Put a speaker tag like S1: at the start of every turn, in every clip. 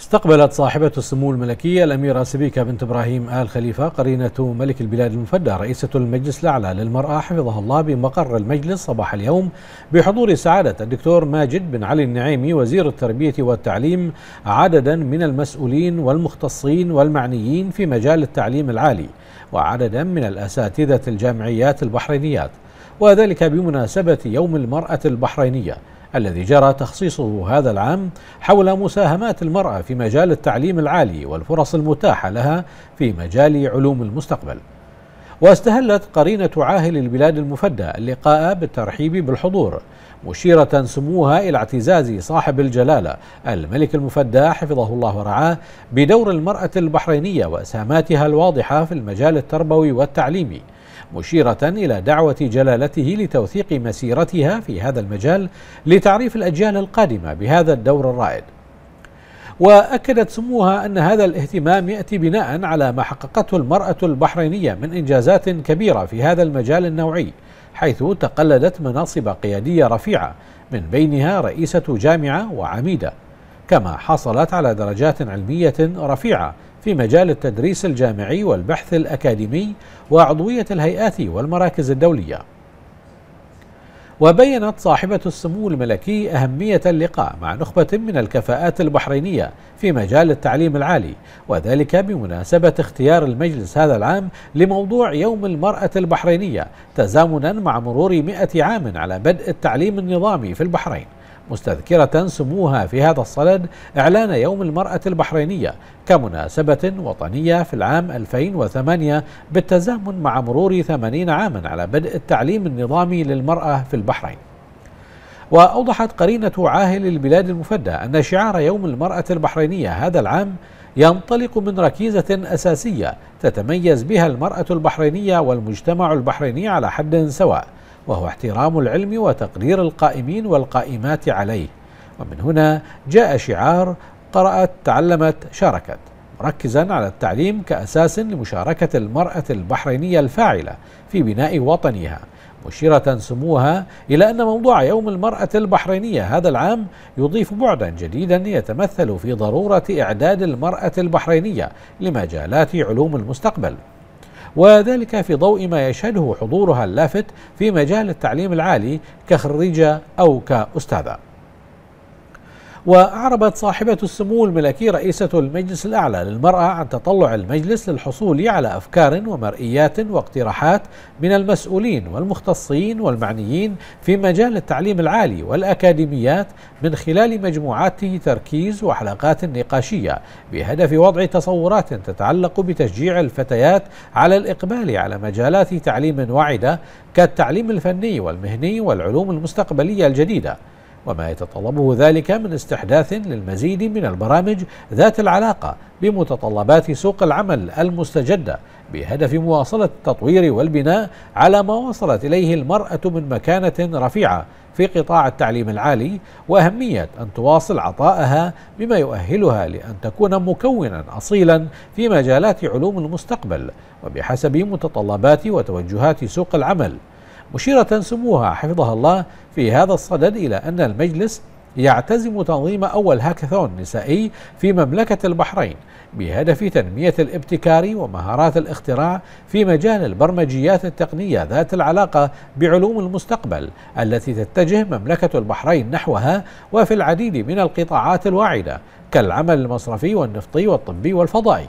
S1: استقبلت صاحبة السمو الملكية الأميرة سبيكة بنت إبراهيم آل خليفة قرينة ملك البلاد المفدى رئيسة المجلس الأعلى للمرأة حفظها الله بمقر المجلس صباح اليوم بحضور سعادة الدكتور ماجد بن علي النعيمي وزير التربية والتعليم عددا من المسؤولين والمختصين والمعنيين في مجال التعليم العالي وعددا من الأساتذة الجامعيات البحرينيات وذلك بمناسبة يوم المرأة البحرينية الذي جرى تخصيصه هذا العام حول مساهمات المرأة في مجال التعليم العالي والفرص المتاحة لها في مجال علوم المستقبل. واستهلت قرينة عاهل البلاد المفدى اللقاء بالترحيب بالحضور مشيرة سموها إلى اعتزاز صاحب الجلالة الملك المفدى حفظه الله ورعاه بدور المرأة البحرينية وإسهاماتها الواضحة في المجال التربوي والتعليمي مشيرة إلى دعوة جلالته لتوثيق مسيرتها في هذا المجال لتعريف الأجيال القادمة بهذا الدور الرائد وأكدت سموها أن هذا الاهتمام يأتي بناء على ما حققته المرأة البحرينية من إنجازات كبيرة في هذا المجال النوعي حيث تقلدت مناصب قيادية رفيعة من بينها رئيسة جامعة وعميدة كما حصلت على درجات علمية رفيعة في مجال التدريس الجامعي والبحث الأكاديمي وعضوية الهيئات والمراكز الدولية وبينت صاحبة السمو الملكي أهمية اللقاء مع نخبة من الكفاءات البحرينية في مجال التعليم العالي وذلك بمناسبة اختيار المجلس هذا العام لموضوع يوم المرأة البحرينية تزامنا مع مرور مئة عام على بدء التعليم النظامي في البحرين مستذكرة سموها في هذا الصدد إعلان يوم المرأة البحرينية كمناسبة وطنية في العام 2008 بالتزامن مع مرور 80 عاما على بدء التعليم النظامي للمرأة في البحرين وأوضحت قرينة عاهل البلاد المفدى أن شعار يوم المرأة البحرينية هذا العام ينطلق من ركيزة أساسية تتميز بها المرأة البحرينية والمجتمع البحريني على حد سواء وهو احترام العلم وتقدير القائمين والقائمات عليه ومن هنا جاء شعار قرأت تعلمت شاركت مركزا على التعليم كأساس لمشاركة المرأة البحرينية الفاعلة في بناء وطنها مشيرة سموها إلى أن موضوع يوم المرأة البحرينية هذا العام يضيف بعدا جديدا يتمثل في ضرورة إعداد المرأة البحرينية لمجالات علوم المستقبل وذلك في ضوء ما يشهده حضورها اللافت في مجال التعليم العالي كخريجة أو كأستاذة وأعربت صاحبة السمو الملكي رئيسة المجلس الأعلى للمرأة عن تطلع المجلس للحصول على أفكار ومرئيات واقتراحات من المسؤولين والمختصين والمعنيين في مجال التعليم العالي والأكاديميات من خلال مجموعات تركيز وحلقات نقاشية بهدف وضع تصورات تتعلق بتشجيع الفتيات على الإقبال على مجالات تعليم واعدة كالتعليم الفني والمهني والعلوم المستقبلية الجديدة وما يتطلبه ذلك من استحداث للمزيد من البرامج ذات العلاقه بمتطلبات سوق العمل المستجده بهدف مواصله التطوير والبناء على ما وصلت اليه المراه من مكانه رفيعه في قطاع التعليم العالي واهميه ان تواصل عطائها بما يؤهلها لان تكون مكونا اصيلا في مجالات علوم المستقبل وبحسب متطلبات وتوجهات سوق العمل مشيرة سموها حفظها الله في هذا الصدد إلى أن المجلس يعتزم تنظيم أول هاكاثون نسائي في مملكة البحرين بهدف تنمية الابتكار ومهارات الاختراع في مجال البرمجيات التقنية ذات العلاقة بعلوم المستقبل التي تتجه مملكة البحرين نحوها وفي العديد من القطاعات الواعدة كالعمل المصرفي والنفطي والطبي والفضائي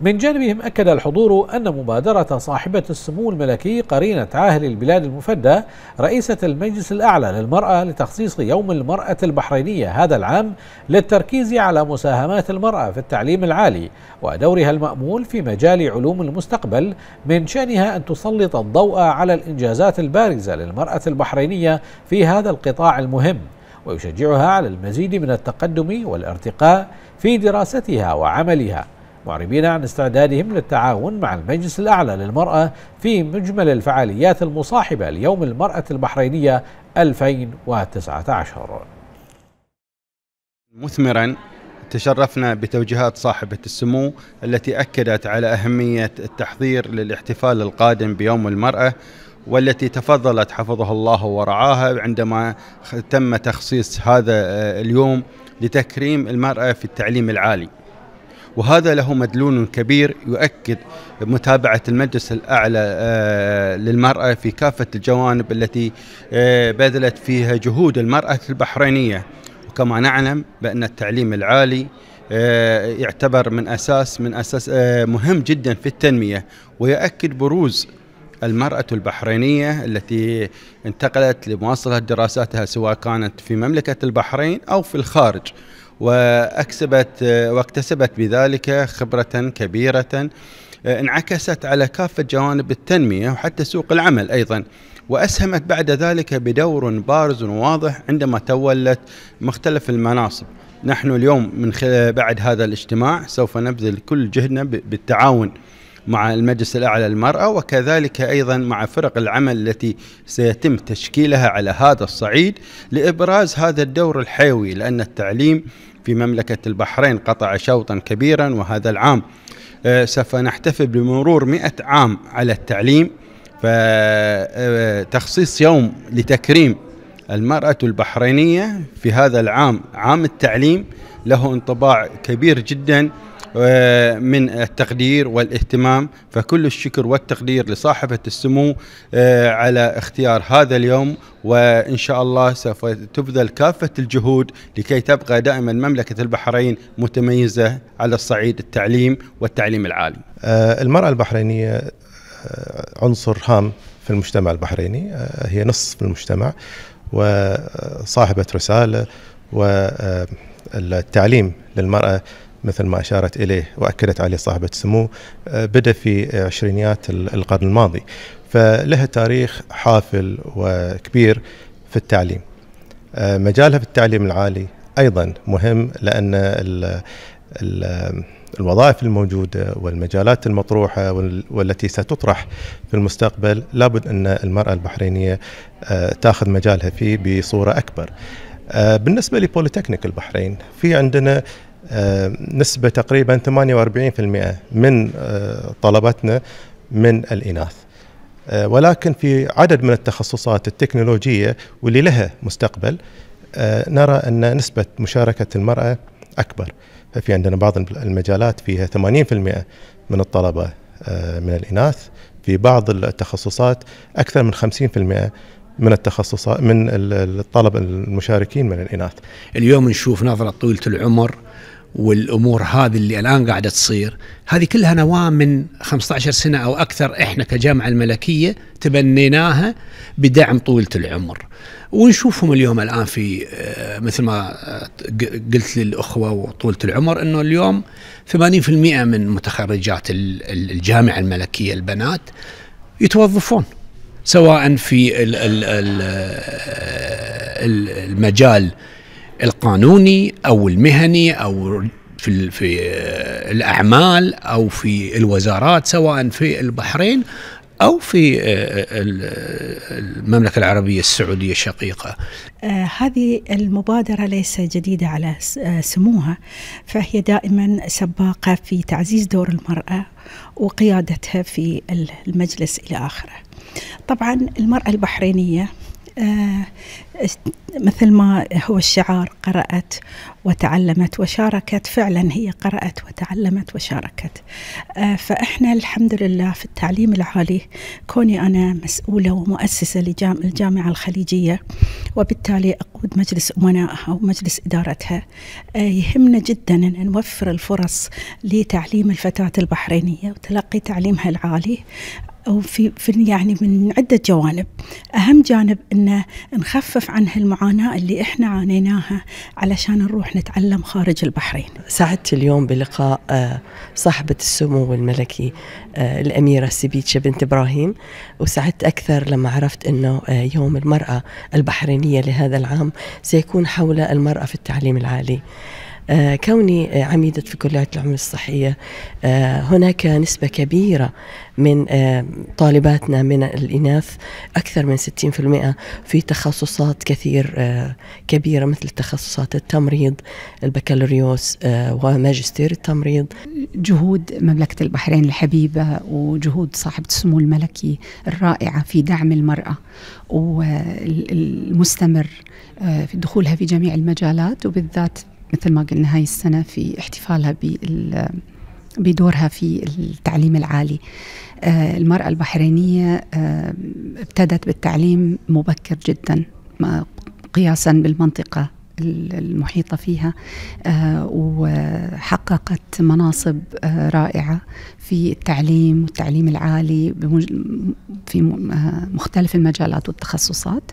S1: من جانبهم أكد الحضور أن مبادرة صاحبة السمو الملكي قرينة عاهل البلاد المفدى رئيسة المجلس الأعلى للمرأة لتخصيص يوم المرأة البحرينية هذا العام للتركيز على مساهمات المرأة في التعليم العالي ودورها المأمول في مجال علوم المستقبل من شأنها أن تسلط الضوء على الإنجازات البارزة للمرأة البحرينية في هذا القطاع المهم ويشجعها على المزيد من التقدم والارتقاء في دراستها وعملها معربين عن استعدادهم للتعاون مع المجلس الأعلى للمرأة في مجمل الفعاليات المصاحبة ليوم المرأة البحرينية 2019
S2: مثمرا تشرفنا بتوجيهات صاحبة السمو التي أكدت على أهمية التحضير للاحتفال القادم بيوم المرأة والتي تفضلت حفظها الله ورعاها عندما تم تخصيص هذا اليوم لتكريم المرأة في التعليم العالي وهذا له مدلول كبير يؤكد متابعة المجلس الأعلى آه، للمرأة في كافة الجوانب التي آه، بذلت فيها جهود المرأة البحرينية وكما نعلم بأن التعليم العالي آه، يعتبر من أساس من أساس مهم جدا في التنمية ويؤكد بروز المرأة البحرينية التي انتقلت لمواصلة دراساتها سواء كانت في مملكة البحرين أو في الخارج واكسبت واكتسبت بذلك خبره كبيره آه، انعكست على كافه جوانب التنميه وحتى سوق العمل ايضا واسهمت بعد ذلك بدور بارز وواضح عندما تولت مختلف المناصب. نحن اليوم من بعد هذا الاجتماع سوف نبذل كل جهدنا بالتعاون مع المجلس الأعلى للمرأة وكذلك أيضا مع فرق العمل التي سيتم تشكيلها على هذا الصعيد لإبراز هذا الدور الحيوي لأن التعليم في مملكة البحرين قطع شوطا كبيرا وهذا العام آه، سوف نحتفل بمرور مئة عام على التعليم فتخصيص آه، يوم لتكريم المرأة البحرينية في هذا العام عام التعليم له انطباع كبير جدا آه، من التقدير والاهتمام فكل الشكر والتقدير لصاحبة السمو آه، على اختيار هذا اليوم وإن شاء الله سوف تبذل كافة الجهود لكي تبقى دائما مملكة البحرين متميزة على الصعيد التعليم والتعليم العالي
S3: آه، المرأة البحرينية عنصر هام في المجتمع البحريني هي نصف المجتمع وصاحبة رسالة والتعليم للمرأة مثل ما أشارت إليه وأكدت عليه صاحبة سمو آه، بدأ في عشرينيات القرن الماضي فلها تاريخ حافل وكبير في التعليم آه، مجالها في التعليم العالي أيضا مهم لأن الـ الـ الوظائف الموجوده والمجالات المطروحه والتي ستطرح في المستقبل لابد ان المراه البحرينيه آه، تاخذ مجالها فيه بصوره اكبر. بالنسبه لبوليتكنيك البحرين في عندنا آه، نسبة تقريبا 48% من آه، طلبتنا من الإناث آه، ولكن في عدد من التخصصات التكنولوجية واللي لها مستقبل نرى أن نسبة مشاركة المرأة أكبر ففي عندنا بعض المجالات فيها 80% من الطلبة من الإناث في بعض التخصصات أكثر من 50% من التخصصات من
S1: الطلبه المشاركين من الاناث. اليوم نشوف نظره طويله العمر والامور هذه اللي الان قاعده تصير هذه كلها نواه من 15 سنه او اكثر احنا كجامعه الملكيه تبنيناها بدعم طويله العمر ونشوفهم اليوم الان في آه، مثل ما آه، قلت للاخوه وطوله العمر انه اليوم 80% من متخرجات الجامعه الملكيه البنات يتوظفون سواء في آه، المجال القانوني او المهني او في في آه، الاعمال او في الوزارات سواء في البحرين او في آه، آه، المملكه العربيه السعوديه الشقيقه.
S4: هذه المبادره ليس جديده على سموها فهي دائما سباقه في تعزيز دور المراه وقيادتها في المجلس الى اخره. طبعا المراه البحرينيه آه، مثل ما هو الشعار قرأت وتعلمت وشاركت فعلا هي قرأت وتعلمت وشاركت آه، فإحنا الحمد لله في التعليم العالي كوني أنا مسؤولة ومؤسسة للجامعة الخليجية وبالتالي أقود مجلس أمنائها ومجلس إدارتها آه، يهمنا جدا أن نوفر الفرص لتعليم الفتاة البحرينية وتلقي تعليمها العالي أو في يعني من عدة جوانب أهم جانب أنه نخفف عن هالمعاناة اللي إحنا عانيناها علشان نروح نتعلم خارج البحرين سعدت اليوم بلقاء آه، صاحبة السمو الملكي آه، الأميرة سبيتشة بنت إبراهيم وسعدت أكثر لما عرفت أنه آه، يوم المرأة البحرينية لهذا العام سيكون حول المرأة في التعليم العالي آه، كوني عميدة في كلية العلوم الصحية آه، هناك نسبة كبيرة من آه، طالباتنا من الإناث أكثر من 60% في تخصصات كثير كبيرة مثل تخصصات التمريض البكالوريوس وماجستير التمريض جهود مملكة البحرين الحبيبة وجهود
S3: صاحبة السمو الملكي الرائعة في دعم المرأة والمستمر في دخولها في جميع المجالات وبالذات مثل ما قلنا هاي السنة في احتفالها بال بدورها في التعليم العالي آه، المرأة البحرينية آه، ابتدت بالتعليم مبكر جدا قياسا بالمنطقة المحيطة فيها آه، وحققت مناصب رائعة في التعليم والتعليم العالي
S2: في مختلف المجالات والتخصصات